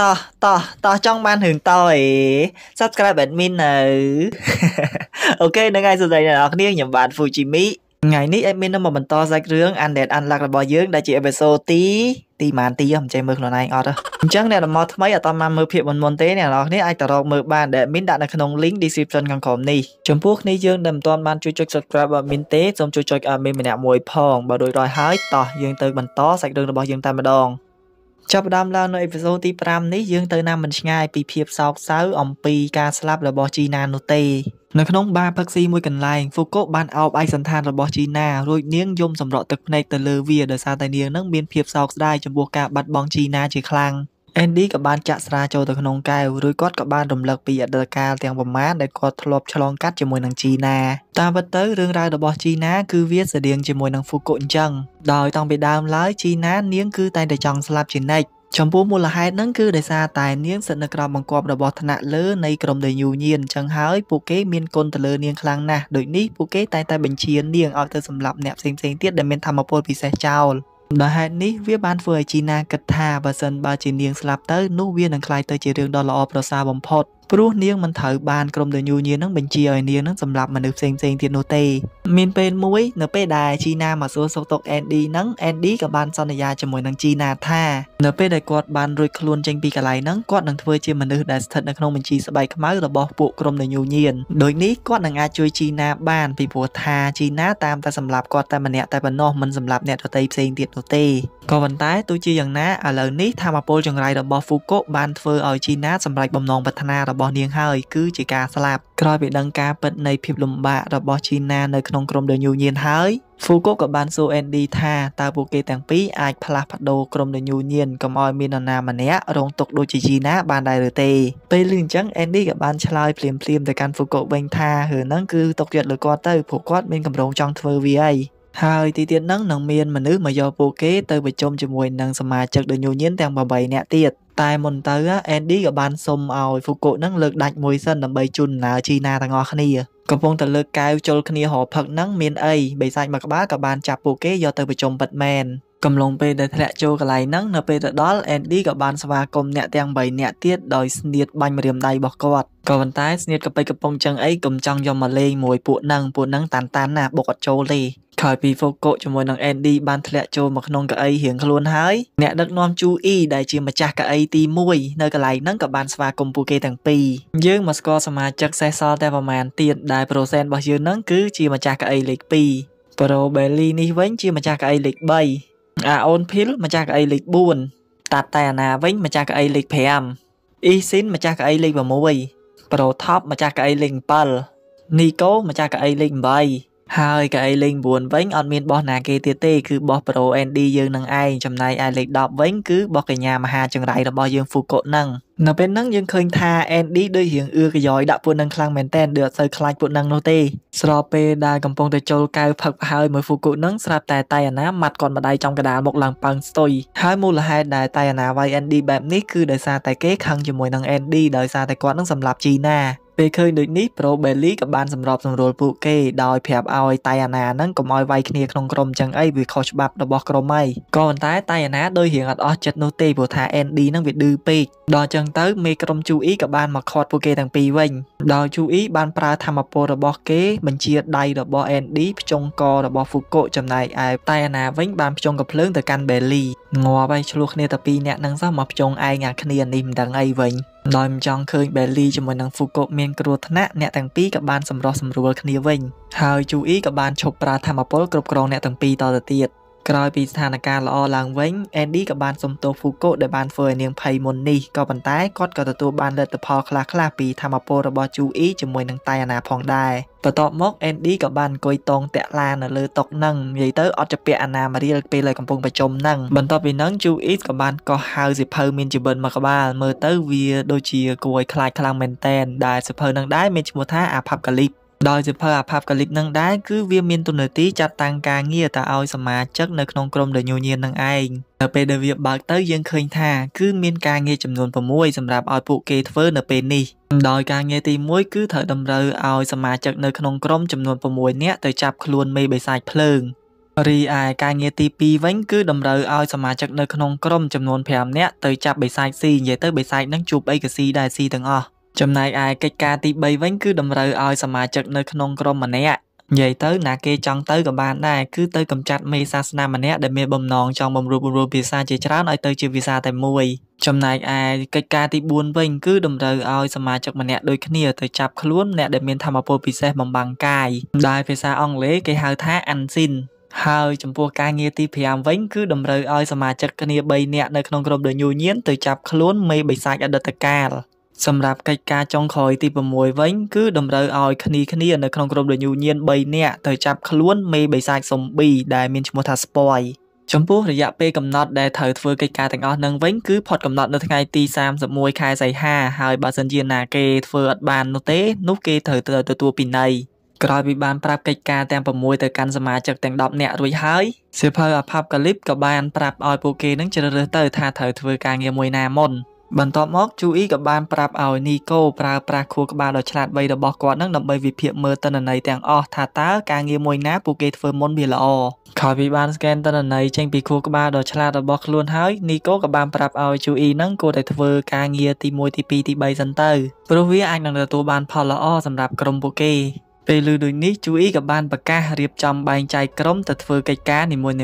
តោះតោះតោះចង់បានរឿងតោអេ Subscribe admin នៅអូខេនឹងហើយសួស្តីអ្នកនរគ្នាខ្ញុំបាទ Fujimi ថ្ងៃនេះ admin នឹងមកបន្តសាច់រឿង Undead Unluck របស់យើងដែលជា episode ទី ទីម៉ានទីមិនចេះមើលខ្លួនឯងអត់ទេអញ្ចឹងអ្នកដំណោះថ្មីអត់តាមមើលភាពមុនមុនទេអ្នកនរគ្នាអាចទៅរកមើលបានដែល admin ដាក់នៅក្នុង link description ខាងក្រោមនេះចំពោះគ្នាយើងដែលមិនទាន់បានជួយចុច subscribe admin ទេសូមជួយចុច admin ម្នាក់មួយផងបើដូចរយហើយតោះយើងទៅបន្តសាច់រឿងរបស់យើងតែម្ដងចាប់ផ្ដើមឡើងនៅអេពីសូតទី5នេះយើងទៅណាមិនឆ្ងាយពីភាពសោកសៅអំពីការស្លាប់របស់ជីណានោះទេនៅក្នុងបារផឹកស៊ីមួយកន្លែងហ្វូកូបានអោបឯកសន្តានរបស់ជីណារួចនាងយំសម្រក់ទឹកភ្នែកទៅលើវាដោយសារតែនាងនឹងមានភាពសោកស្ដាយចំពោះការបាត់បង់ជីណាជាខ្លាំង Andy ក៏បានចាក់ស្រាចូលទៅក្នុងកែវរួចគាត់ក៏បានរំលឹកពីអតីតកាលទាំងប្រមាណដែលគាត់ធ្លាប់ឆ្លងកាត់ជាមួយនឹងជីណាតាមពិតទៅរឿងរ៉ាវរបស់ជីណាគឺវាស្រដៀងជាមួយនឹងហ្វូកូអញ្ចឹងដោយតាំងពីដើមឡើយជីណានាងគឺតែងតែចង់ស្លាប់ជានិច្ចចំពោះមូលហេតុហ្នឹងគឺដោយសារតែ នាងស្ថិតនៅក្រោមបង្គាប់របស់ថ្នាក់លើនៃក្រុមដេញូញៀនអញ្ចឹងហើយពួកគេមានគុណទៅលើនាងខ្លាំងណាស់ដូចនេះពួកគេតែងតែបញ្ជានាងឲ្យទៅសម្លាប់អ្នកផ្សេងៗទៀតដែលមានធម៌ពលពិសេសចោលដោយហេតុនេះវាបានធ្វើឲ្យជីណាគិតថាបើសិនបើជានាងស្លាប់ទៅនោះវានឹងក្លាយទៅជារឿងដ៏ល្អប្រសើរបំផុត។ព្រោះនាងមិនត្រូវបានក្រុមតញូញៀននឹងបញ្ជាឲ្យនាងនឹងសម្លាប់មនុស្សផ្សេងផ្សេងទៀតនោះទេមានពេលមួយនៅពេលដែលជីណាមកសួរសុកតុកអេនឌីនឹងអេនឌីក៏បានសន្យាជាមួយនឹងជីណាថានៅ ពេលដែលគាត់បានរួចខ្លួនចេញពីកន្លែងហ្នឹងគាត់នឹងធ្វើជាមនុស្សដែលស្ថិតនៅក្នុងបញ្ជីស្បែកខ្មៅរបស់ពួកក្រុមតញូញៀនដោយនេះគាត់នឹងអាចជួយជីណាបានពីព្រោះថាជីណាតាមតែសម្លាប់គាត់តែម្នាក់តែប៉ុណ្ណោះមិនសម្លាប់អ្នកដទៃផ្សេងទៀតនោះទេក៏ប៉ុន្តែទោះជាយ៉ាងណាឥឡូវនេះធម្មពលចង្រៃរបស់ហ្វូកូបានធ្វើឲ្យជីណាសម្រេចបំណងប្រាថ្នារបស់របស់នាងហើយគឺជាការស្លាប់ក្រោយពីដឹងការពិតនៃភាពលំបាករបស់ជីណានៅក្នុងក្រុម The New Year ហើយហ្វូកូក៏បានសួរ ND ថាតើពួកគេទាំងពីរអាចផ្លាស់ប្ដូរក្រុមនៅញូញៀនកុំឲ្យមាននរណាម្នាក់រងទុកដូចជាជីណាបានដែរឬទេពេលលឺអញ្ចឹង ND ក៏បានឆ្លើយភ្លាមភ្លាមទៅកាន់ហ្វូកូវិញថារឿងហ្នឹងគឺទុកចិត្តលើគាត់ទៅព្រោះគាត់មានកម្រងចង់ធ្វើវាហើយហើយទីទៀតហ្នឹងនឹងមានមនុស្សមកយកពួកគេទៅប្រជុំជាមួយនឹងសមាជិកដូចញូញៀនទាំង8នាក់ទៀតតែមុនទៅអេនឌីក៏បានសុំឲ្យហ្វូកូនឹងលើកដាច់មួយសិនដើម្បីជូនដំណើរជីណាទាំងអស់គ្នា កំពុងតែលើកកែវជុលគ្នារហផឹកហ្នឹងមានអីបិសាច់មួយក្បាលក៏បានចាប់ពួកគេយកទៅប្រជុំពិតមែនកំឡុងពេលដែលធ្លាក់ចូលកន្លែងហ្នឹងនៅពេលទៅដល់ Andy ក៏បានស្វាគមន៍អ្នកទាំង3នាក់ទៀតដោយស្នៀតបាញ់ម្រាមដៃរបស់គាត់ក៏ប៉ុន្តែស្នៀតកប៉ិកកំប៉ុងចឹងអីកុំចង់យកមកលេងមួយពួកហ្នឹងពួកហ្នឹងតានតានណាបុកអត់ចូលទេក្រោយពី Foco ជាមួយនឹង Andy បានធ្លាក់ចូលមកក្នុងកៅអីរៀងខ្លួនហើយអ្នកដឹកនាំ Chewie ដែលជាម្ចាស់កៅអីទី1នៅកន្លែងហ្នឹងក៏បានស្វាគមន៍ពួកគេទាំងពីរយើងមកស្គាល់សមាជិកសេះសល់តែប្រហែលទៀតដែល Procent របស់យើងហ្នឹងគឺជាម្ចាស់កៅអីលេខ2 Pro Belly នេះវិញជាម្ចាស់កៅអីលេខ3អាអូនភីលម្ចាស់កៅអីលេខ4តាតែអាណាវិញម្ចាស់កៅអីលេខ5អ៊ីស៊ីនម្ចាស់កៅអីលេខ6ប្រូថប់ម្ចាស់កៅអីលេខ7នីកូម្ចាស់កៅអីលេខ8ហើយកៅអីលេខ9វិញអត់មានបោះណាគេទៀតទេគឺបោះ Pro ND យើងនឹងឯងចំណែកឯលេខ10វិញគឺបោះកញ្ញាមហាចង្រៃរបស់យើង Fuko នឹងនៅពេលហ្នឹងយើងឃើញថា ND ដូចរៀងអឺកយ៉យដាក់ពួកនឹងខ្លាំងមែនតែនដូចអត់សូវខ្លាចពួកនឹងនោះទេស្របពេលដែលកំពុងតែចូលកៅផឹកហើយមួយ Fuko នឹងស្រាប់តែតៃអាណាម៉ាត់គាត់ម្ដាយចំកដាលមកឡើងប៉ឹងស្ទុយហើយមូលហេតុដែលតៃអាណាវាយ ND បែបនេះគឺដោយសារតែគេខឹងជាមួយនឹង ND ដោយសារតែគាត់នឹងសម្លាប់ជីណាពេលឃើញដូចនេះប្រូបេលីក៏បានសម្របសម្រួលពួកគេដោយប្រាប់ឲ្យតៃអាណាហ្នឹងកុំឲ្យវាយគ្នាក្នុងក្រុមចឹងអីវាខុសច្បាប់របស់ក្រុមហើយក៏ប៉ុន្តែតៃអាណាដោយរៀងអត់អស់ចិត្តនោះទេព្រោះថា ND ហ្នឹងវាឌឺពេកដល់ចឹងទៅមេក្រុម QE ក៏បានមកខាត់ពួកគេទាំងពីរវិញដោយ QE បានប្រើធម្មពលរបស់គេបញ្ជាដៃរបស់ ND ភ្ចុងករបស់ហ្វូកូចំណែកឯតៃអាណាវិញ បានភ្ចុងកំភ្លើងទៅកាន់បេលីងាប់ហើយឆ្លោះគ្នាតែពីរនាក់ហ្នឹងសោះមកភ្ចុងឯងអាគ្នានេះមិនដឹងអីវិញដោយមិនចង់ឃើញបេលីជាមួយនឹងហ្វូកូមានគ្រោះថ្នាក់អ្នកទាំងពីរក៏បានសម្រោះសម្រួលគ្នាវិញហើយជូអ៊ីក៏បានឈប់ប្រើធម្មពលគ្រប់គ្រងអ្នកទាំងពីរតទៅទៀតក្រោយពីស្ថានភាពល្អឡើងវិញអេនឌីក៏បានសុំទោសហ្វូកូដែលបានធ្វើឲ្យនាងភ័យមុននេះក៏ប៉ុន្តែគាត់ក៏ទទួលបានលទ្ធផលខ្លះៗពីធម្មពលរបស់ជូអ៊ីជាមួយនឹងតៃអាណាផងដែរបន្ទាប់មកអេនឌីក៏បានអង្គុយតងតាក់ឡានៅលើតុនឹងនិយាយទៅអត់ជពាក់អាណាមារៀលពេលឲ្យកំពុងប្រជុំនឹងបន្ទាប់ពីនឹងជូអ៊ីក៏បានកោះហៅសិភៅមានជីវិតមកក្បាលមើលទៅវាដូចជាគួរឲ្យខ្លាចខ្លាំងមែនតែនដែលសិភៅនឹងដែរមានឈ្មោះថាអាផាប់កាលីបដោយសិភើ Apocalypse នឹងដែរគឺវាមានទូនាទីចាត់តាំងការងារទៅឲ្យសមាជិកនៅក្នុងក្រុមដែលញញៀននឹងឯងនៅពេលដែលវាបើកទៅយើងឃើញថាគឺមានការងារចំនួន6សម្រាប់ឲ្យពួកគេធ្វើនៅពេលនេះដោយការងារទី1គឺត្រូវតម្រូវឲ្យសមាជិកនៅក្នុងក្រុមចំនួន6នាក់ទៅចាប់ខ្លួនមេបិសាចភ្លើងរីឯការងារទី2វិញគឺតម្រូវឲ្យសមាជិកនៅក្នុងក្រុមចំនួន5នាក់ទៅចាប់បិសាចស៊ីនិយាយទៅបិសាចនឹងជួបអីក៏ស៊ីដែរស៊ីទាំងអស់ចំណែកឯកិច្ចការទី3វិញគឺតម្រូវឲ្យសមាជិកនៅក្នុងក្រុមម្នាក់និយាយទៅណាគេចង់ទៅក៏បានដែរគឺទៅកម្ចាត់មេសាសនាម្នាក់ដែលមានបំណងចង់បំរួបបំរួលភាសាជាច្រើនឲ្យទៅជាភាសាតែមួយចំណែកឯកិច្ចការទី4វិញគឺតម្រូវឲ្យសមាជិកម្នាក់ដូចគ្នាទៅចាប់ខ្លួនអ្នកដែលមានធម៌ពលពិសេសបំបាំងកាយដែលភាសាអង់គ្លេសគេហៅថា unseen ហើយចំពោះការងារទី5វិញគឺតម្រូវឲ្យសមាជិកគ្នា3នាក់នៅក្នុងក្រុមដ៏ញូញៀនទៅចាប់ខ្លួនមេបិសាចអតីតកាលសម្រាប់កិច្ចការចុងក្រោយទី6វិញគឺតម្រូវឲ្យគ្នាគ្នានៅក្នុងក្រុមរញូញៀន3នាក់ទៅចាប់ខ្លួនមេបិសាចស៊ុំប៊ីដែលមានឈ្មោះថាស្ប៉យចំពោះរយៈពេលកំណត់ដែលត្រូវធ្វើកិច្ចការទាំងអស់នឹងវិញគឺផុតកំណត់នៅថ្ងៃទី31ខែសីហាហើយបើសិនជាណាគេធ្វើអត់បាននោះទេ នោះគេត្រូវត្រូវទទួលពិន័យក្រោយពីបានប្រាប់កិច្ចការទាំង6ទៅកាន់សមាជិកទាំង10នាក់រួចហើយសៀវភៅ Apocalypse ក៏បានប្រាប់ឲ្យពួកគេនឹងជ្រើសរើសទៅថាត្រូវធ្វើការងារមួយណាមុន។បន្ទាប់មកជូអ៊ីក៏បានប្រាប់ឲ្យនីកូប្រើប្រាស់ខួរក្បាលដ៏ឆ្លាតវៃរបស់គាត់នឹងដើម្បីវិភាគមើលទិន្នន័យទាំងអស់ថាតើការងារមួយណាពួកគេធ្វើមុនវាល្អក្រោយពីបានស្កេនទិន្នន័យចេញពីខួរក្បាលដ៏ឆ្លាតរបស់ខ្លួនហើយនីកូក៏បានប្រាប់ឲ្យជូអ៊ីនឹងគួរតែធ្វើការងារទី1ទី2ទី3សិនទៅព្រោះវាអាចនឹងទទួលបាន ផលល្អសម្រាប់ក្រុមពួកគេពេលឮដូចនេះជូអ៊ីក៏បានប្រកាសរៀបចំបែងចែកក្រុមទៅធ្វើកិច្ចការនីមួយ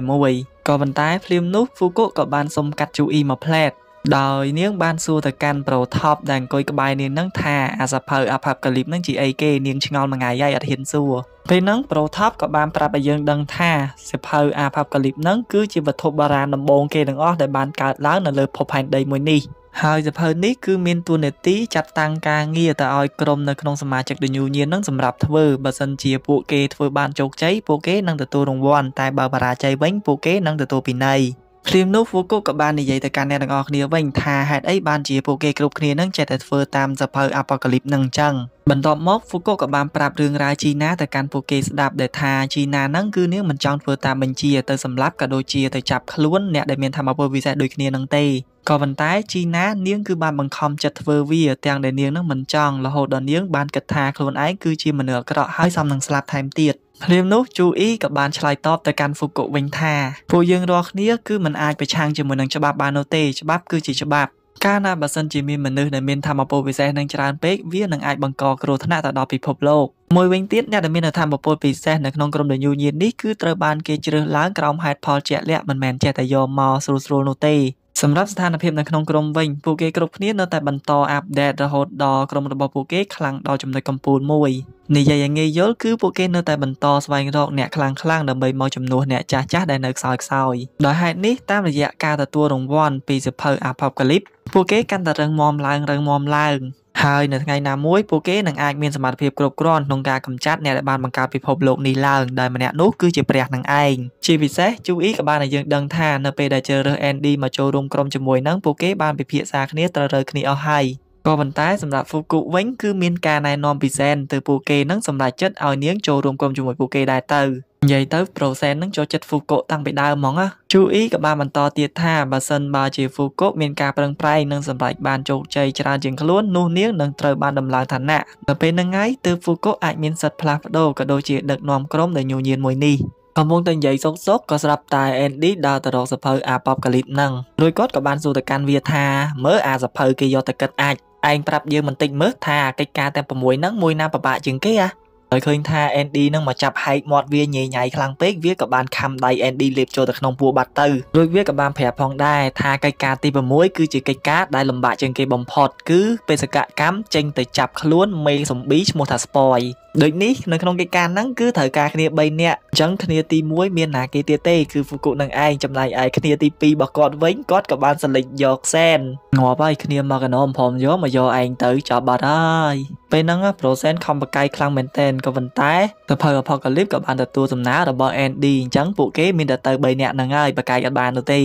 ៗក៏ប៉ុន្តែភ្លាមនោះហ្វូកូក៏បានសុំកាត់ជូអ៊ីមួយផ្លែតដោយនាងបានសួរទៅកាន់ប្រូថប់ដែលអង្គុយក្បែរនាងនឹងថាអាសភៅអាផាប់កាលីបនឹងជាអីគេនាងឆ្ងល់មួយថ្ងៃហើយអត់ហ៊ានសួរពេលហ្នឹងប្រូថប់ក៏បានប្រាប់ឲ្យយើងដឹងថាសភៅអាផាប់កាលីបនឹងគឺជាវត្ថុបារាណដំបូងគេទាំងអស់ដែលបានកើតឡើងនៅលើភពផែនដីមួយនេះហើយសភៅនេះគឺមានតួនាទីចាត់តាំងការងារទៅឲ្យក្រុមនៅក្នុងសមាជិកដញូញៀននឹងសម្រាប់ធ្វើបើសិនជាពួកគេធ្វើបានជោគជ័យពួកគេនឹងទទួលរង្វាន់តែបើបរាជ័យវិញពួកគេនឹងទទួលពិន័យភ្លាមនោះពួកគាត់ក៏បាននិយាយទៅកាន់អ្នកទាំងអស់គ្នាវិញថាហេតុអីបានជាពួកគេគ្រប់គ្នានឹងចេះតែធ្វើតាមសភៅអាប៉ូកាលីបនឹងអញ្ចឹង។បន្ទាប់មកហ្វូកូក៏បានប្រាប់រឿងរ៉ាវជីណាទៅកាន់ពួកគេស្ដាប់ដែលថាជីណាហ្នឹងគឺនាងមិនចង់ធ្វើតាមបញ្ជាទៅសម្លាប់ក៏ដូចជាទៅចាប់ខ្លួនអ្នកដែលមានធម៌ពលវិសេសដូចគ្នានឹងទេក៏ប៉ុន្តែជីណានាងគឺបានបង្ខំចិត្តធ្វើវាទាំងដែលនាងនឹងមិនចង់រហូតដល់នាងបានគិតថាខ្លួនឯងគឺជាមនុស្សអាក្រក់ហើយសមនឹងស្លាប់ថែមទៀតភ្លាមនោះជូអ៊ីក៏បានឆ្លើយតបទៅកាន់ហ្វូកូវិញថាពួកយើងរាល់គ្នាគឺមិនអាចប្រឆាំងជាមួយនឹងច្បាប់បាននោះទេច្បាប់គឺជាច្បាប់កាលណាបើសិនជាមានមនុស្សដែលមានធម៌ពលពិសេសនឹងច្រើនពេកវានឹងអាចបង្កគ្រោះថ្នាក់ទៅដល់ពិភពលោកមួយវិញទៀតអ្នកដែលមានធម៌ពលពិសេសនៅក្នុងក្រុមដែលញូញៀននេះគឺត្រូវបានគេជ្រើសឡើងក្រោមហេតុផលជាក់លាក់មិនមែនចេះតែយកមកស្រួលស្រួលនោះទេសម្រាប់ស្ថានភាពនៅក្នុងក្រុមវិញពួកគេគ្រប់គ្នានៅតែបន្តអាប់ដេតរហូតដល់ក្រុមរបស់ពួកគេខ្លាំងដល់ចំណុចកំពូលមួយនិយាយឲ្យងាយយល់គឺពួកគេនៅតែបន្តស្វែងរកអ្នកខ្លាំងខ្លាំងដើម្បីមកជំនួសអ្នកចាស់ចាស់ដែលនៅខ្សោយខ្សោយដោយហេតុនេះតាមរយៈការទទួលរង្វាន់ពីសិភៅ Apocalypse ពួកគេកាន់តែរឹងមាំឡើងរឹងមាំឡើងហើយនៅថ្ងៃណាមួយពួកគេនឹងអាចមានសមត្ថភាពគ្រប់គ្រាន់ក្នុងការកម្ចាត់អ្នកដែលបានបង្កើតពិភពលោកនេះឡើងដែលម្នាក់នោះគឺជាព្រះនឹងឯងជាពិសេស Chewie ក៏បានឲ្យយើងដឹងថានៅពេលដែលជ្រើសរើស Andy មកចូលរួមក្រុមជាមួយនឹងពួកគេបានពិភាក្សាគ្នាត្រូវរើគ្នាអស់ហើយក៏ប៉ុន្តែសម្រាប់ Fuku វិញគឺមានការណែនាំពីសែនទៅពួកគេនឹងសម្រេចចិត្តឲ្យនាងចូលរួមក្រុមជាមួយពួកគេដែរទៅនិយាយទៅប្រូសែននឹងចូលចិត្តហ្វូកូតាំងពីដើមហ្មងណាជូអ៊ីក៏បានបន្តទៀតថាបើសិនបើជាហ្វូកូមានការប្រឹងប្រែងនិងសម្រេចបានជោគជ័យច្រើនជាងខ្លួននោះនាងនឹងត្រូវបានដំឡើងឋានៈនៅពេលហ្នឹងហើយទើបហ្វូកូអាចមានសិទ្ធិផ្លាស់ប្ដូរក៏ដូចជាដឹកនាំក្រុមដែលញូញៀនមួយនេះកំពុងតែនិយាយសុកសុកក៏ស្រាប់តែ ND ដើរទៅរកសភៅអាប៉បកាលីបហ្នឹងរួចគាត់ក៏បានសួរទៅកាន់វាថាមើលអាសភៅគេយកទៅគិតអាចឯងប្រាប់យើងបន្តិចមើលថាកិច្ចការទាំង6ហ្នឹងមួយណាពិបាកជាងគេអាដោយឃើញថា Andy នឹងមកចាប់ហែកមាត់វាញេញ៉ៃខ្លាំងពេកវាក៏បានខំដៃ Andy លេបចូលទៅក្នុងពួរបាត់ទៅរួចវាក៏បានប្រាប់ផងដែរថាកិច្ចការទី6គឺជាកិច្ចការដែលលំបាកជាងគេបំផុត គឺបេសកកម្មចេញទៅចាប់ខ្លួនមេសំប៊ីឈ្មោះថា Spoy ដូចនេះនៅក្នុងកិច្ចការហ្នឹងគឺត្រូវការគ្នា3នាក់អញ្ចឹងគ្នាទី1មានណាគេទៀតទេគឺហ្វូគុនឹងឯងចំណែកឯគ្នាទី2របស់គាត់វិញគាត់ក៏បានសិលេចយកសែនងាប់ហើយគ្នាមកកណោមព្រមយកមកយកឯងទៅចាប់បាត់ហើយពេលហ្នឹងប្រូសែនខំបកាយខ្លាំងមែនទែនក៏ប៉ុន្តែទៅភៅអផកាលីបក៏បានទទួលសំណាររបស់ Andy អញ្ចឹងពួកគេមានតែទៅ3នាក់ហ្នឹងហើយបកាយអត់បាននោះទេ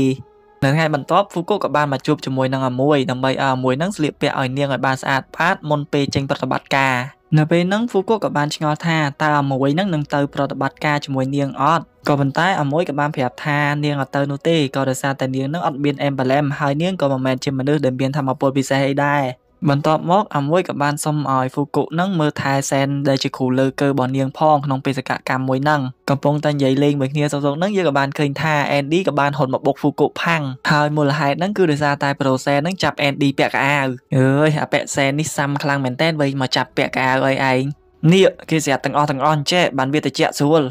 នៅថ្ងៃបន្ទាប់ហ្វូកូក៏បានមកជួបជាមួយនឹងអាមួយដើម្បីឲ្យអាមួយនឹងស្លៀកពាក់ឲ្យនាងឲ្យបានស្អាតផាតមុនពេលចេញប្រតិបត្តិការនៅពេលហ្នឹងហ្វូកូក៏បានឆ្ងល់ថាតើអាមួយនឹងនឹងទៅប្រតិបត្តិការជាមួយនាងអត់ក៏ប៉ុន្តែអាមួយក៏បានប្រាប់ថានាងអត់ទៅនោះទេក៏ដោយសារតែនាងនឹងអត់មានអេមប្លែមហើយនាងក៏មិនមែនជាមនុស្សដែលមានធម៌ពលពិសេសអីដែរបន្ទាប់មកអាមួយក៏បានសុំឲ្យហ្វូគុនឹងមើលថែសែនដែលជាគ្រូលើកើរបស់នាងផងក្នុងបេសកកម្មមួយហ្នឹងកំពុងតែនិយាយលេងមួយគ្នាសុំសុំហ្នឹងយើងក៏បានឃើញថាអេនឌីក៏បានហ៊ុនមកបុកហ្វូគុផាំងហើយមូលហេតុហ្នឹងគឺដោយសារតែប្រូសែនហ្នឹងចាប់អេនឌីពាក់កៅអើយអាពាក់សែននេះសាំខ្លាំងមែនតើវិញមកចាប់ពាក់កៅអើយឯងនេះគេស្រាប់ទាំងអស់ទាំងអស់អញ្ចេះបានវាតិចស្រួល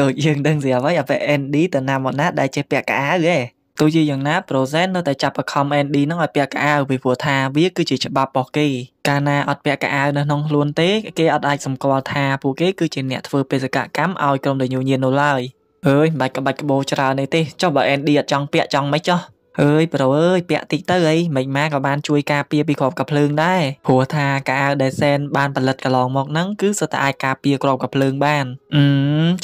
ដូចយើងដឹងស្រាប់ហើយអាពាក់ ND ទៅណាមកណាដែលចេះពាក់កៅអើហ៎ទោះជាយ៉ាងណា Prozen នៅតែចាប់បង្ខំ ND នឹងឲ្យពាក់កៅអៅពីព្រោះថាវាគឺជាច្បាប់របស់គេកាលណាអត់ពាក់កៅអៅនៅក្នុងខ្លួនទេគេអត់អាចសម្គាល់ថាពួកគេគឺជាអ្នកធ្វើបេសកកម្មឲ្យក្រុមដែលញញៀននោះឡើយអើយមិនបាច់ក្បាច់ក្បោច្រើននេះទេចុះបើ ND អត់ចង់ពាក់ចង់មិនចុះអើយប្រូអើយពាក់តិចទៅអីមិនម៉ាក៏បានជួយការពារពីក្របកាភ្លើងដែរព្រោះថាកាអៅដែលសែនបានផលិតកន្លងមកហ្នឹងគឺសុទ្ធតែអាចការពារក្របកាភ្លើងបានអឺ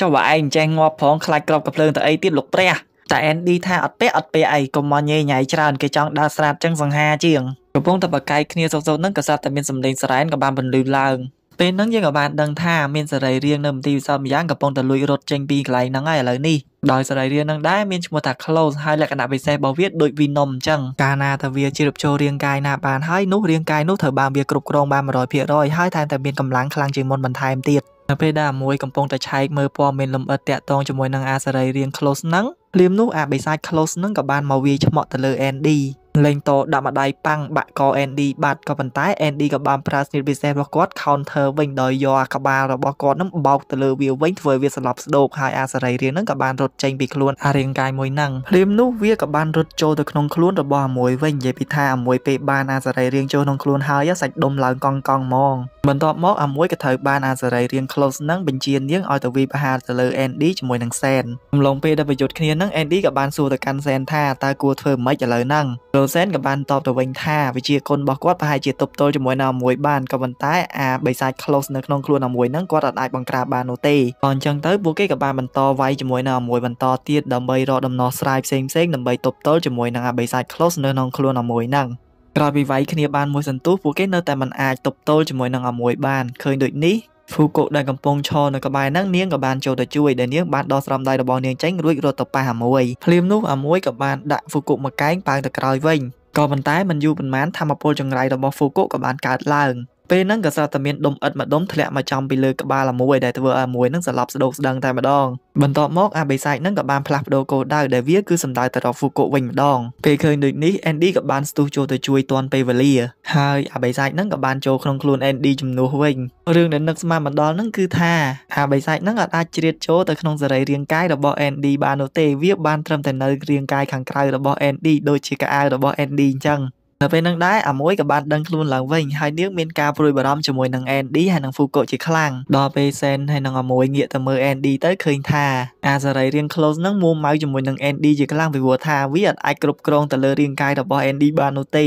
ចុះបើឯងចេះងាប់ផងខ្លាចក្របកាភ្លើងទៅអីទៀតលោកព្រះតែ ND ថាអត់ពាក់អត់ពាក់អីកុំមកញ៉េញ៉ៃច្រើនគេចង់ដើរស្រាតចឹងសង្ហាជាងកំពុងតែបកាយគ្នាសោកសោកនឹងក៏ស្រាប់តែមានសម្លេងស្រែនក៏បានបន្លឺឡើងពេលហ្នឹងយើងក៏បានដឹងថាមានសរីរាង្គនៅមន្ទីរវិសោធន៍ម្យ៉ាងកំពុងតែលួចរត់ចេញពីកន្លែងហ្នឹងហើយឥឡូវនេះដោយសរីរាង្គហ្នឹងដែរមានឈ្មោះថា close ហើយលក្ខណៈពិសេសរបស់វាដូច venom អញ្ចឹងកាលណាថាវាជ្រាបចូលរាងកាយណាបានហើយនោះរាងកាយនោះត្រូវបានវាគ្រប់គ្រងបាន100%ហើយថែមទាំងមានកម្លាំងខ្លាំងជាងមុនបន្ថែមទៀតនៅពេលដែលអាមួយកំពុងតែឆែកមើលព័ត៌មានលម្អិតតាក់ទងជាមួយនឹងអាសរីរាង្គ close ហ្នឹងភ្លាមនោះអាបិសាច Close នឹងក៏បានមកវាយឆ្មក់ទៅលើ Andy លេងតដាក់មួយដៃប៉ាំងបាក់ក ND បាត់ក៏ប៉ុន្តែ ND ក៏បានប្រើស្ទីលពិសេសរបស់គាត់ counter វិញដោយយកអាក្បាលរបស់គាត់នឹងបោកទៅលើវាវិញធ្វើវាស្លាប់ស្ដោកហើយអាសរីរាង្គនឹងក៏បានរត់ចេញពីខ្លួនអារាងកាយមួយនឹងភ្លាមនោះវាក៏បានរត់ចូលទៅក្នុងខ្លួនរបស់អាមួយវិញនិយាយពីថាអាមួយពេលបានអាសរីរាង្គចូលក្នុងខ្លួនហើយសាច់ដុំឡើងកង់កង់ហ្មងបន្ទាប់មកអាមួយក៏ត្រូវបានអាសរីរាង្គ close នឹងបញ្ជា នាងឲ្យទៅវាប្រហារទៅលើ ND ជាមួយនឹងសែនអំឡុងពេលដែលប្រយុទ្ធគ្នានឹង ND ក៏បានសួរទៅកាន់សែនថាតើគួរធ្វើម៉េចឥឡូវហ្នឹង Rosen ក៏បានតបទៅវិញថាវិជាគុណរបស់គាត់ប្រហែលជាទប់ទល់ជាមួយនៅអាមួយបានក៏ប៉ុន្តែអាបិសាច close នៅក្នុងខ្លួនអាមួយហ្នឹងគាត់អាចបង្ក្រាបបាននោះទេបើអញ្ចឹងទៅ ពួកគេក៏បានបន្តវាយជាមួយនៅអាមួយបន្តទៀតដើម្បីរកដំណោះស្រាយផ្សេងផ្សេងដើម្បីទប់ទល់ជាមួយនឹងអាបិសាច close នៅក្នុងខ្លួនអាមួយហ្នឹងក្រោយពីវាយគ្នាបានមួយសន្ទុះពួកគេនៅតែមិនអាចទប់ទល់ជាមួយនឹងអាមួយបានឃើញដូចនេះហ្វូកូដែលកំពុងឈរនៅក្បែរហ្នឹងនាងក៏បានចូលទៅជួយដែលនាងបានដោះស្រង់ដៃរបស់នាងចេញរួចរត់ទៅប៉ះអាមួយភ្លាមនោះអាមួយក៏បានដាក់ហ្វូកូមួយកែងប៉ាងទៅក្រោយវិញក៏ប៉ុន្តែមិនយូរប៉ុន្មានធម្មពលចង្រៃរបស់ហ្វូកូក៏បានកើតឡើងពេលហ្នឹងក៏ស្រាប់តែមានដុំឥតមួយដុំធ្លាក់មកចំពីលើក្បាលអាមួយដែលធ្វើឲ្យអាមួយហ្នឹងសន្លប់ស្ដោកស្ដឹងតែម្ដងបន្ទាប់មកអាបិសាចហ្នឹងក៏បានផ្លាស់ប្ដូរគោលដៅដែលវាគឺសំដៅទៅរកហ្វូកូវិញម្ដងពេលឃើញដូចនេះ Andy ក៏បានស្ទុះចូលទៅជួយទាន់ពេលវេលាហើយអាបិសាចហ្នឹងក៏បានចូលក្នុងខ្លួន Andy ជំនួសវិញរឿងដែលនឹកស្មានមិនដល់ហ្នឹងគឺថាអាបិសាចហ្នឹងអាចជ្រៀតចូលទៅក្នុងសរីរាង្គកាយរបស់ Andy បាននោះទេវាបានត្រឹមតែនៅរាង្គកាយខាងក្រៅរបស់ Andy ដូចជាកៅអៅរបស់ Andy អញ្ចឹងនៅពេលនឹងដែរអាមួយក៏បានដឹងខ្លួនឡើងវិញហើយនាងមានការព្រួយបារម្ភជាមួយនឹង ND ហើយនឹង Fuko ជាខ្លាំងដល់ពេល Sen ហើយនឹងអាមួយងាកទៅមើល ND ទៅឃើញថាអាសរីរាង្គ Close នឹងមួម៉ៅជាមួយនឹង ND ជាខ្លាំងពីព្រោះថាវាអាចគ្រប់គ្រងទៅលើរាងកាយរបស់ ND បាននោះទេ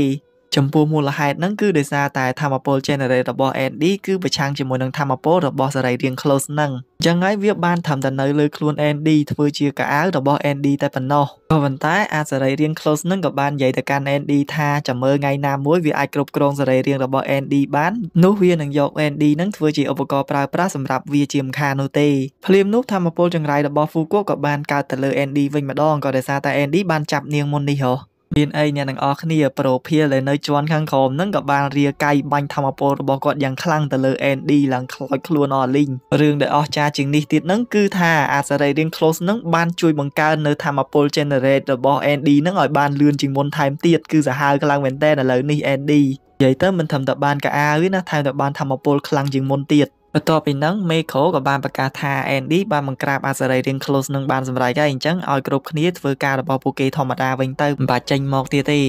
ចំពោះមូលហេតុហ្នឹងគឺដោយសារតែធម្មពល generate របស់ AMD គឺប្រឆាំងជាមួយនឹងធម្មពលរបស់សរីរាង្គ close ហ្នឹងអញ្ចឹងហើយវាបានធ្វើតែនៅលើខ្លួន AMD ធ្វើជាកៅអៅរបស់ AMD តែប៉ុណ្ណោះក៏ប៉ុន្តែអាសរីរាង្គ close ហ្នឹងក៏បាននិយាយទៅកាន់ AMD ថាចាំមើលថ្ងៃណាមួយវាអាចគ្រប់គ្រងសរីរាង្គរបស់ AMD បាននោះវានឹងយក AMD ហ្នឹងធ្វើជាឧបករណ៍ប្រើប្រាស់សម្រាប់វាជាមខានោះទេភ្លាមនោះធម្មពលចង្រៃរបស់ Fuku ក៏បានកើតទៅលើ AMD វិញម្ដងក៏ដោយសារតែ AMD បានចាប់នាងមុននេះហ៎មានអីអ្នកទាំងអស់គ្នាប្រូភៀលដែលនៅជាន់ខាងក្រោមហ្នឹងក៏បានរាកាយបាញ់ធម្មពលរបស់គាត់យ៉ាងខ្លាំងទៅលើ ND ឡើងខ្លោចខ្លួនអស់លីងរឿងដែលអស្ចារ្យជាងនេះទៀតហ្នឹងគឺថាអាសារីរៀង close ហ្នឹងបានជួយបង្កើននៅធម្មពល generate របស់ ND ហ្នឹងឲ្យបានលឿនជាងមុនថែមទៀតគឺសាហាវខ្លាំងមែនតើឥឡូវនេះ ND និយាយទៅមិនធំតបានកាអាវទេណាថែមតបានធម្មពលខ្លាំងជាងមុនទៀតបន្ទាប់ពីនឹងមេក្រូក៏បានប្រកាសថា ND បានបង្ក្រាបអសរីរាង្គ close នឹងបានសម្រេចហើយអញ្ចឹងឲ្យគ្រប់គ្នាធ្វើការរបស់ពួកគេធម្មតាវិញទៅមិនបាច់ចេញមកទៀតទេ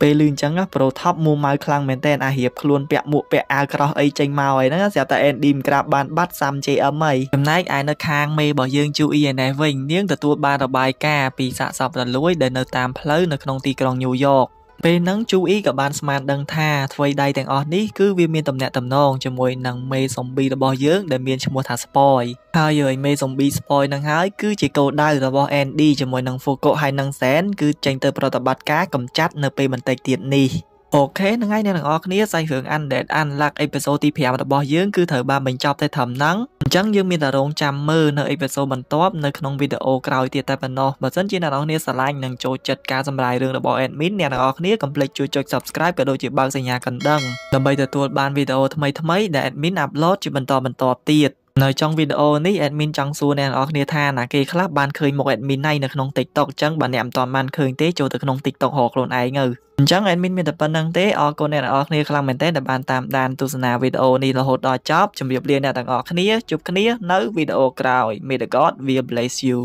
ពេលលឺអញ្ចឹងប្រូថប់មួម៉ៅខ្លាំងមែនតើអារៀបខ្លួនពាក់មួកពាក់អាវក្រោះអីចេញមកហើយហ្នឹងស្រាប់តែ ND មិនក្រាបបានបាត់សាំ JM ហីចំណែកឯនៅខាងមេរបស់យើង UE ឯនេះវិញ នាងទទួលបានរបាយការណ៍ពីសាកសពរលួយ ដែលនៅតាមផ្លូវនៅក្នុងទីក្រុងញូវយ៉កពេលហ្នឹងជូអ៊ីក៏បានស្មានដឹងថាថ្វីដៃទាំងអស់នេះគឺវាមានតំណែងតំណងជាមួយនឹងមេសុំប៊ីរបស់យើងដែលមានឈ្មោះថាស្ប៉យហើយឲ្យមេសុំប៊ីស្ប៉យនឹងហើយគឺជាគោលដៅរបស់អេនឌីជាមួយនឹងហ្វូកូហើយនឹងសែនគឺចេញទៅប្រតិបត្តិការកម្ចាត់នៅពេលបន្តិចទៀតនេះអូខេថ្ងៃនេះអ្នកនរគ្នាសាច់រឿង Undead Unluck អេពីសូតទី5របស់យើងគឺត្រូវបានបញ្ចប់តែត្រឹមហ្នឹងអញ្ចឹងយើងមានតែរងចាំមើលនៅអេពីសូតបន្ទាប់នៅក្នុងវីដេអូក្រោយទៀតតែប៉ុណ្ណោះបើសិនជាអ្នកនរគ្នាស្រឡាញ់និងចូលចិត្តការសម្រាយរឿងរបស់ Admin អ្នកនរគ្នាកុំភ្លេចជួយចុច Subscribe ក៏ដូចជាបើកសញ្ញាកណ្ដឹងដើម្បីទទួលបានវីដេអូថ្មីៗដែល Admin upload ជាបន្តបន្ទាប់ទៀតនៅចុងវីដេអូនេះ admin ចង់សួរអ្នកនរគ្នាថាណាគេខ្លះបានឃើញមុខ admin ណៃនៅក្នុង TikTok អញ្ចឹងបើអ្នកមិនទាន់បានឃើញទេចូលទៅក្នុង TikTok រកខ្លួនឯងទៅអញ្ចឹង admin មានតែប៉ុណ្្នឹងទេអរគុណអ្នកនរគ្នាខ្លាំងមែនទែនដែលបានតាមដានទស្សនាវីដេអូនេះរហូតដល់ចប់ជម្រាបលាអ្នកទាំងអស់គ្នាជួបគ្នានៅវីដេអូក្រោយ May the God will bless you